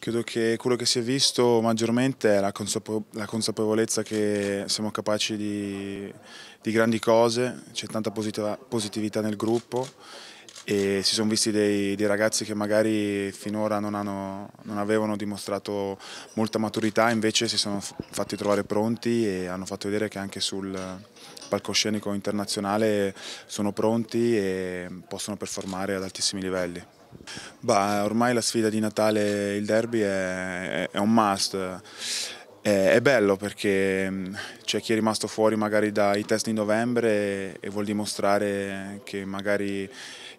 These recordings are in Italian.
Credo che quello che si è visto maggiormente è la, consapevolezza che siamo capaci di, di grandi cose, c'è tanta positività nel gruppo e si sono visti dei, dei, ragazzi che magari finora non, hanno, non, avevano dimostrato molta maturità, invece si sono fatti trovare pronti e hanno fatto vedere che anche sul palcoscenico internazionale sono pronti e possono performare ad altissimi livelli. Bah, ormai la sfida di Natale, il derby è, è un must. È, è bello perché mm, c'è chi è rimasto fuori magari dai test di novembre e, e vuol dimostrare che magari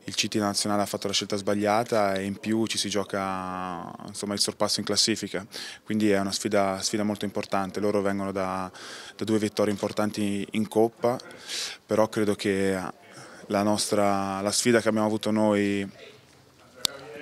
il CT nazionale ha fatto la scelta sbagliata e in più ci si gioca insomma, il sorpasso in classifica, quindi è una sfida, sfida molto importante, loro vengono da, da, due vittorie importanti in Coppa, però credo che la, nostra, la sfida che abbiamo avuto noi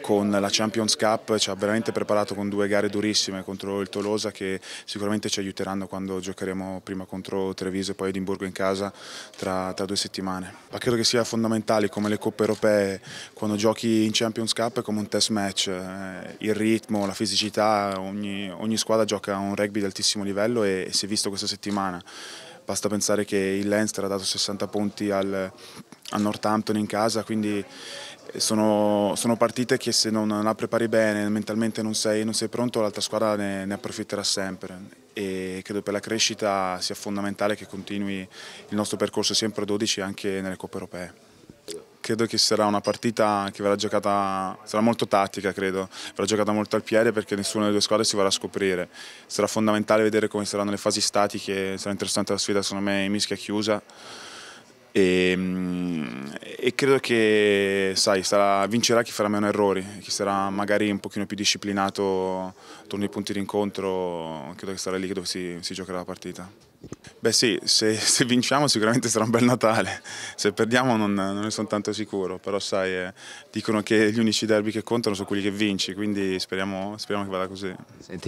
con la Champions Cup ci ha veramente preparato con due gare durissime contro il Tolosa che sicuramente ci aiuteranno quando giocheremo prima contro Treviso e poi Edimburgo in casa tra, tra due settimane. Ma credo che sia fondamentale come le coppe europee quando giochi in Champions Cup è come un test match, eh, il ritmo, la fisicità, ogni, ogni squadra gioca un rugby di altissimo livello e, e si è visto questa settimana. Basta pensare che il Leinster ha dato 60 punti al, a Northampton in casa, quindi eh, sono, sono, partite che se non la prepari bene, mentalmente non sei, non sei pronto, l'altra squadra ne, ne, approfitterà sempre e credo per la crescita sia fondamentale che continui il nostro percorso sempre a 12 anche nelle coppe europee. Credo che sarà una partita che verrà giocata, sarà molto tattica credo, verrà giocata molto al piede perché nessuna delle due squadre si vorrà scoprire. Sarà fondamentale vedere come saranno le fasi statiche, sarà interessante la sfida secondo me in mischia chiusa e, ehm, e credo che sai, sarà, vincerà chi farà meno errori, chi sarà magari un pochino più disciplinato attorno ai punti d'incontro, credo che sarà lì dove si, si giocherà la partita. Beh sì, se, se, vinciamo sicuramente sarà un bel Natale, se perdiamo non, non ne sono tanto sicuro, però sai, eh, dicono che gli unici derby che contano sono quelli che vinci, quindi speriamo, speriamo che vada così. Senti.